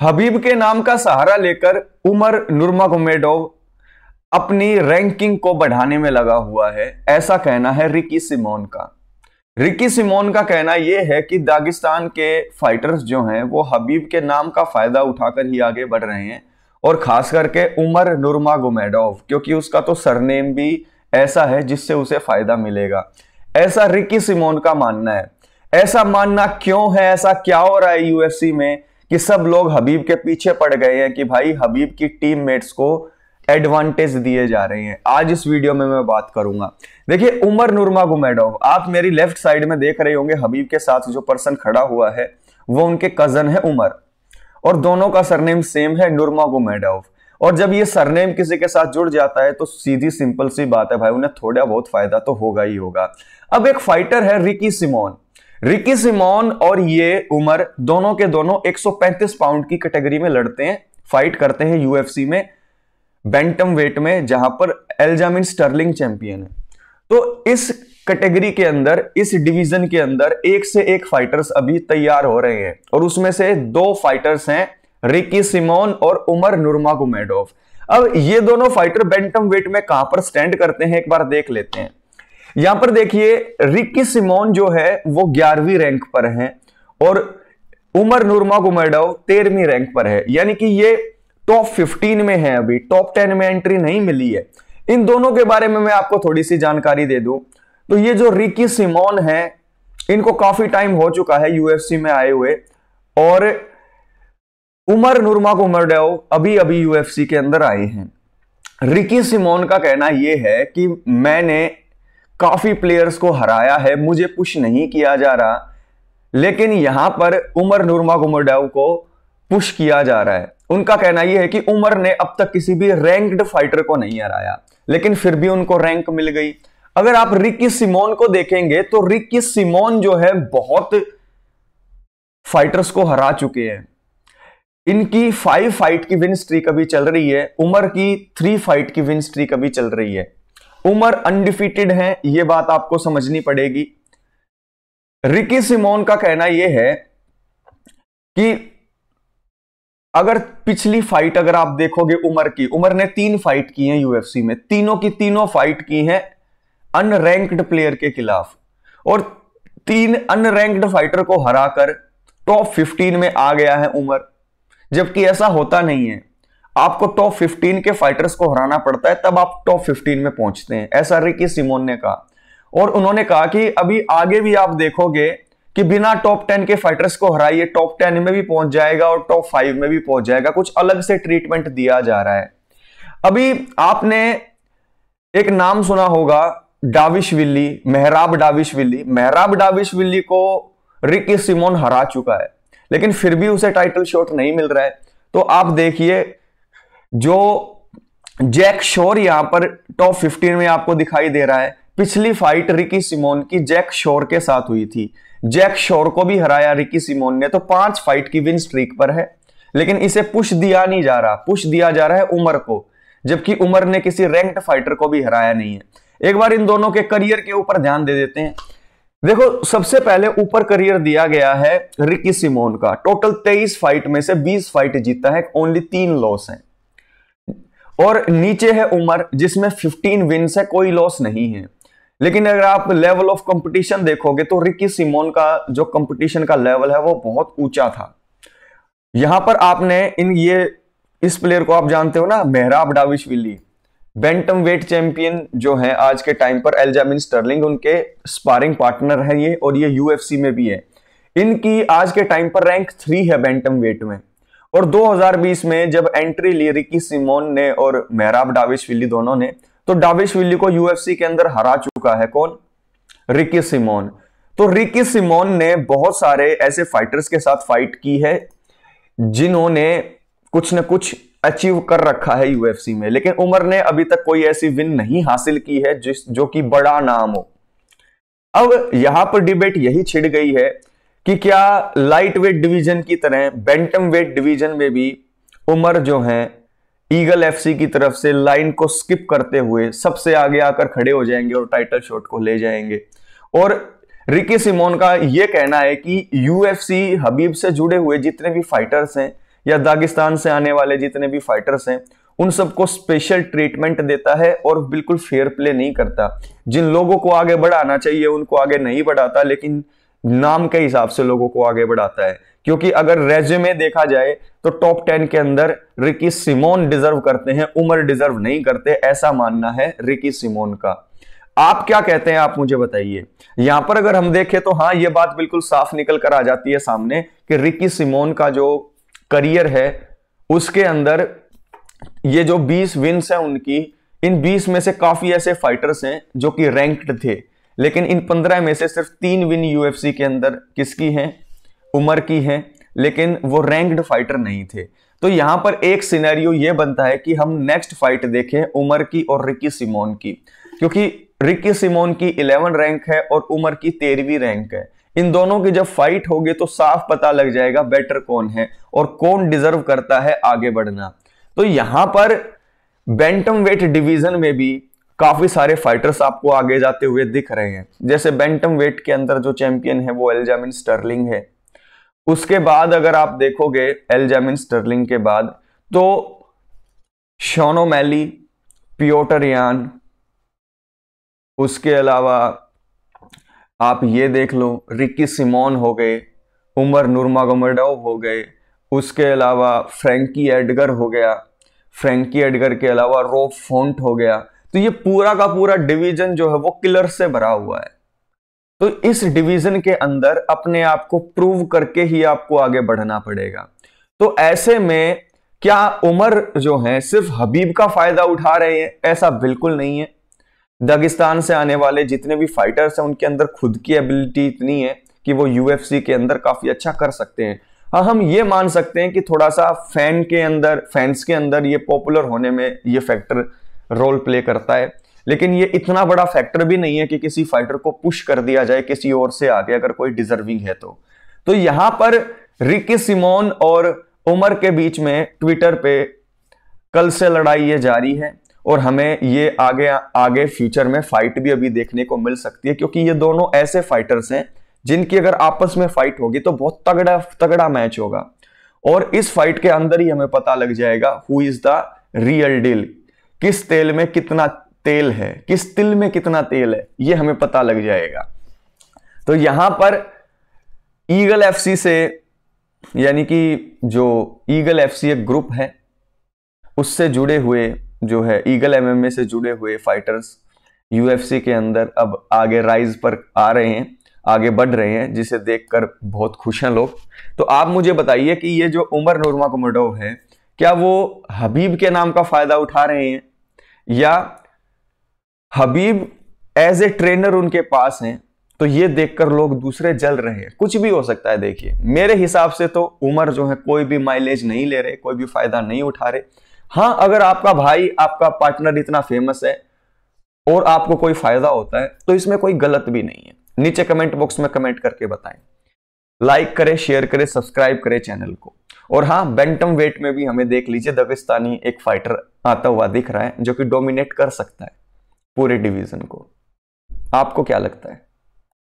हबीब के नाम का सहारा लेकर उमर गुमेडोव अपनी रैंकिंग को बढ़ाने में लगा हुआ है ऐसा कहना है रिकी सिमोन का रिकी सिमोन का कहना यह है कि दागिस्तान के फाइटर्स जो हैं वो हबीब के नाम का फायदा उठाकर ही आगे बढ़ रहे हैं और खास करके उमर नुरमा गुमेडोव क्योंकि उसका तो सरनेम भी ऐसा है जिससे उसे फायदा मिलेगा ऐसा रिकी सिमोन का मानना है ऐसा मानना क्यों है ऐसा क्या हो रहा है यूएफसी में कि सब लोग हबीब के पीछे पड़ गए हैं कि भाई हबीब की टीममेट्स को एडवांटेज दिए जा रहे हैं आज इस वीडियो में मैं बात करूंगा देखिए उमर नुरमा गुमेडोव आप मेरी लेफ्ट साइड में देख रहे होंगे हबीब के साथ जो पर्सन खड़ा हुआ है वो उनके कजन है उमर और दोनों का सरनेम सेम है नुरमा गुमेडोव और जब ये सरनेम किसी के साथ जुड़ जाता है तो सीधी सिंपल सी बात है भाई उन्हें थोड़ा बहुत फायदा तो होगा ही होगा अब एक फाइटर है रिकी सिमोन रिकी सिमोन और ये उमर दोनों के दोनों 135 पाउंड की कैटेगरी में लड़ते हैं फाइट करते हैं यूएफसी में बेंटम वेट में जहां पर एल्जामिन स्टर्लिंग चैंपियन है तो इस कैटेगरी के अंदर इस डिवीजन के अंदर एक से एक फाइटर्स अभी तैयार हो रहे हैं और उसमें से दो फाइटर्स हैं रिकी सिमोन और उमर नुरमा गुमेडोव अब ये दोनों फाइटर बेंटम वेट में कहां पर स्टैंड करते हैं एक बार देख लेते हैं यहां पर देखिए रिक्की सिमोन जो है वो ग्यारहवीं रैंक पर हैं और उमर नूरमा गुमेडव तेरहवीं रैंक पर है यानी कि ये टॉप फिफ्टीन में है अभी टॉप टेन में एंट्री नहीं मिली है इन दोनों के बारे में मैं आपको थोड़ी सी जानकारी दे दू तो ये जो रिकी सिमोन है इनको काफी टाइम हो चुका है यूएफसी में आए हुए और उमर नूरमा गुमरडेव अभी अभी यूएफसी के अंदर आए हैं रिकी सिमोन का कहना यह है कि मैंने काफ़ी प्लेयर्स को हराया है मुझे पुश नहीं किया जा रहा लेकिन यहां पर उमर नूरमा गुमरडाउ को पुश किया जा रहा है उनका कहना यह है कि उमर ने अब तक किसी भी रैंक्ड फाइटर को नहीं हराया लेकिन फिर भी उनको रैंक मिल गई अगर आप रिकी सिमोन को देखेंगे तो रिकी सिमोन जो है बहुत फाइटर्स को हरा चुके हैं इनकी फाइव फाइट की विन स्ट्रीक अभी चल रही है उमर की थ्री फाइट की विन स्ट्रीक अभी चल रही है उमर अनडिफीटेड है यह बात आपको समझनी पड़ेगी रिकी सिमोन का कहना यह है कि अगर पिछली फाइट अगर आप देखोगे उमर की उमर ने तीन फाइट की हैं यूएफसी में तीनों की तीनों फाइट की हैं अनरैंक्ड प्लेयर के खिलाफ और तीन अनरैंक्ड फाइटर को हराकर टॉप 15 में आ गया है उमर जबकि ऐसा होता नहीं है आपको टॉप फिफ्टीन के फाइटर्स को हराना पड़ता है तब आप टॉप फिफ्टीन में पहुंचते हैं ऐसा रिकी सिमोन ने कहा और उन्होंने कहा कि अभी आगे भी आप देखोगे कि बिना टॉप टेन के फाइटर्स को हराइए टॉप टेन में भी पहुंच जाएगा और टॉप फाइव में भी पहुंच जाएगा कुछ अलग से ट्रीटमेंट दिया जा रहा है अभी आपने एक नाम सुना होगा डाविश Dvalishvili Merab Dvalishvili Merab Dvalishvili को रिकी सिमोन हरा चुका है लेकिन फिर भी उसे टाइटल शॉट नहीं मिल रहा है तो आप देखिए जो जैक शोर यहां पर टॉप फिफ्टीन में आपको दिखाई दे रहा है पिछली फाइट रिकी सिमोन की जैक शोर के साथ हुई थी जैक शोर को भी हराया रिकी सिमोन ने तो पांच फाइट की विन स्ट्रीक पर है लेकिन इसे पुश दिया नहीं जा रहा पुश दिया जा रहा है उमर को जबकि उमर ने किसी रैंक्ड फाइटर को भी हराया नहीं है एक बार इन दोनों के करियर के ऊपर ध्यान दे देते हैं देखो सबसे पहले ऊपर करियर दिया गया है रिकी सिमोन का टोटल 23 फाइट में से 20 फाइट जीता है ओनली तीन लॉस हैं और नीचे है उमर जिसमें 15 विन से कोई लॉस नहीं है लेकिन अगर आप लेवल ऑफ कंपटीशन देखोगे तो रिकी सिमोन का जो कंपटीशन का लेवल है वो बहुत ऊंचा था यहां पर आपने इन ये इस प्लेयर को आप जानते हो ना मेहराब डाविशविली बेंटम वेट चैंपियन जो है आज के टाइम पर एल्जामिन स्टर्लिंग उनके स्पारिंग पार्टनर है ये और ये यूएफसी में भी है इनकी आज के टाइम पर रैंक थ्री है बेंटम वेट में और 2020 में जब एंट्री ली रिकी सिमोन ने और मेहराब डाविशविली दोनों ने तो डाविशविली को यूएफसी के अंदर हरा चुका है कौन रिकी सिमोन तो रिकी सिमोन ने बहुत सारे ऐसे फाइटर्स के साथ फाइट की है जिन्होंने कुछ न कुछ अचीव कर रखा है यूएफसी में लेकिन उमर ने अभी तक कोई ऐसी विन नहीं हासिल की है जिस जो कि बड़ा नाम हो अब यहां पर डिबेट यही छिड़ गई है कि क्या लाइट वेट डिवीजन की तरह बेंटम वेट डिवीजन में भी उमर जो है ईगल एफसी की तरफ से लाइन को स्किप करते हुए सबसे आगे आकर खड़े हो जाएंगे और टाइटल शॉट को ले जाएंगे और रिकी सिमोन का यह कहना है कि यूएफसी हबीब से जुड़े हुए जितने भी फाइटर्स हैं या दागिस्तान से आने वाले जितने भी फाइटर्स हैं उन सबको स्पेशल ट्रीटमेंट देता है और बिल्कुल फेयर प्ले नहीं करता जिन लोगों को आगे बढ़ाना चाहिए उनको आगे नहीं बढ़ाता लेकिन नाम के हिसाब से लोगों को आगे बढ़ाता है क्योंकि अगर रेज्यूमे देखा जाए तो टॉप टेन के अंदर रिकी सिमोन डिजर्व करते हैं उमर डिजर्व नहीं करते ऐसा मानना है रिकी सिमोन का आप क्या कहते हैं आप मुझे बताइए यहां पर अगर हम देखें तो हाँ यह बात बिल्कुल साफ निकल कर आ जाती है सामने कि रिकी सिमोन का जो करियर है उसके अंदर ये जो 20 विन्स हैं उनकी इन 20 में से काफी ऐसे फाइटर्स हैं जो कि रैंक्ड थे लेकिन इन पंद्रह में से सिर्फ तीन विन यूएफसी के अंदर किसकी है उमर की है लेकिन वो रैंक्ड फाइटर नहीं थे तो यहां पर एक सिनेरियो ये बनता है कि हम नेक्स्ट फाइट देखें उमर की और रिकी सिमोन की क्योंकि रिकी सिमोन की 11 रैंक है और उमर की तेरहवीं रैंक है इन दोनों की जब फाइट होगी तो साफ पता लग जाएगा बेटर कौन है और कौन डिजर्व करता है आगे बढ़ना तो यहां पर बेंटम वेट डिवीजन में भी काफी सारे फाइटर्स आपको आगे जाते हुए दिख रहे हैं जैसे बेंटम वेट के अंदर जो चैंपियन है वो एलजामिन स्टर्लिंग है उसके बाद अगर आप देखोगे एलजामिन स्टर्लिंग के बाद तो शोनो मैली पियोटर उसके अलावा आप ये देख लो रिकी सिमोन हो गए उमर नूरमागोमेडो हो गए उसके अलावा फ्रेंकी एडगर हो गया फ्रेंकी एडगर के अलावा रोफ फोंट हो गया तो ये पूरा का पूरा डिवीजन जो है वो किलर से भरा हुआ है तो इस डिवीजन के अंदर अपने आप को प्रूव करके ही आपको आगे बढ़ना पड़ेगा तो ऐसे में क्या उमर जो है सिर्फ हबीब का फायदा उठा रहे हैं ऐसा बिल्कुल नहीं है दागिस्तान से आने वाले जितने भी फाइटर्स हैं उनके अंदर खुद की एबिलिटी इतनी है कि वो यूएफसी के अंदर काफी अच्छा कर सकते हैं हाँ हम ये मान सकते हैं कि थोड़ा सा फैन के अंदर फैंस के अंदर ये पॉपुलर होने में ये फैक्टर रोल प्ले करता है लेकिन ये इतना बड़ा फैक्टर भी नहीं है कि किसी फाइटर को पुश कर दिया जाए किसी और से आगे अगर कोई डिजर्विंग है तो तो यहां पर रिकी सिमोन और उमर के बीच में ट्विटर पे कल से लड़ाई ये जारी है और हमें ये आगे आगे फ्यूचर में फाइट भी अभी देखने को मिल सकती है क्योंकि ये दोनों ऐसे फाइटर्स हैं जिनकी अगर आपस में फाइट होगी तो बहुत तगड़ा तगड़ा मैच होगा और इस फाइट के अंदर ही हमें पता लग जाएगा who is the real deal किस तेल में कितना तेल है किस तिल में कितना तेल है ये हमें पता लग जाएगा तो यहां पर ईगल एफसी से यानी कि जो ईगल एफसी एक ग्रुप है उससे जुड़े हुए जो है ईगल एमएमए से जुड़े हुए फाइटर्स यूएफसी के अंदर अब आगे राइज पर आ रहे हैं आगे बढ़ रहे हैं जिसे देखकर बहुत खुश हैं लोग तो आप मुझे बताइए कि ये जो उमर नूरमा कोमोडोव है क्या वो हबीब के नाम का फ़ायदा उठा रहे हैं या हबीब एज ए ट्रेनर उनके पास हैं तो ये देखकर लोग दूसरे जल रहे हैं कुछ भी हो सकता है देखिए मेरे हिसाब से तो उमर जो है कोई भी माइलेज नहीं ले रहे कोई भी फायदा नहीं उठा रहे हाँ अगर आपका भाई आपका पार्टनर इतना फेमस है और आपको कोई फायदा होता है तो इसमें कोई गलत भी नहीं है नीचे कमेंट बॉक्स में कमेंट करके बताएं लाइक करें शेयर करें सब्सक्राइब करें चैनल को और हाँ बेंटम वेट में भी हमें देख लीजिए दबिस्तानी एक फाइटर आता हुआ दिख रहा है जो कि डोमिनेट कर सकता है पूरे डिवीजन को आपको क्या लगता है